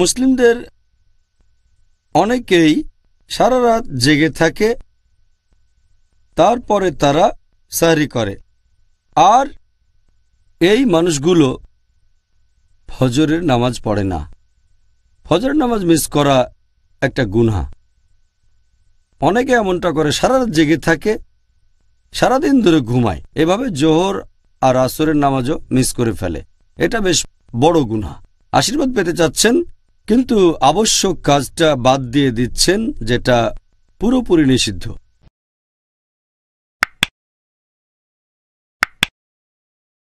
মুসলিমদের অনেকেই সারা রাত জেগে থাকে তারপরে তারা সারি করে আর এই মানুষগুলো ফজরের নামাজ পড়ে না ফজরের নামাজ মিস করা একটা গুনহা অনেকে এমনটা করে সারা রাত জেগে থাকে সারাদিন ধরে ঘুমায় এভাবে জোহর আর আসরের নামাজও মিস করে ফেলে এটা বেশ বড় গুনহা আশীর্বাদ পেতে চাচ্ছেন কিন্তু আবশ্যক কাজটা বাদ দিয়ে দিচ্ছেন যেটা পুরোপুরি নিষিদ্ধ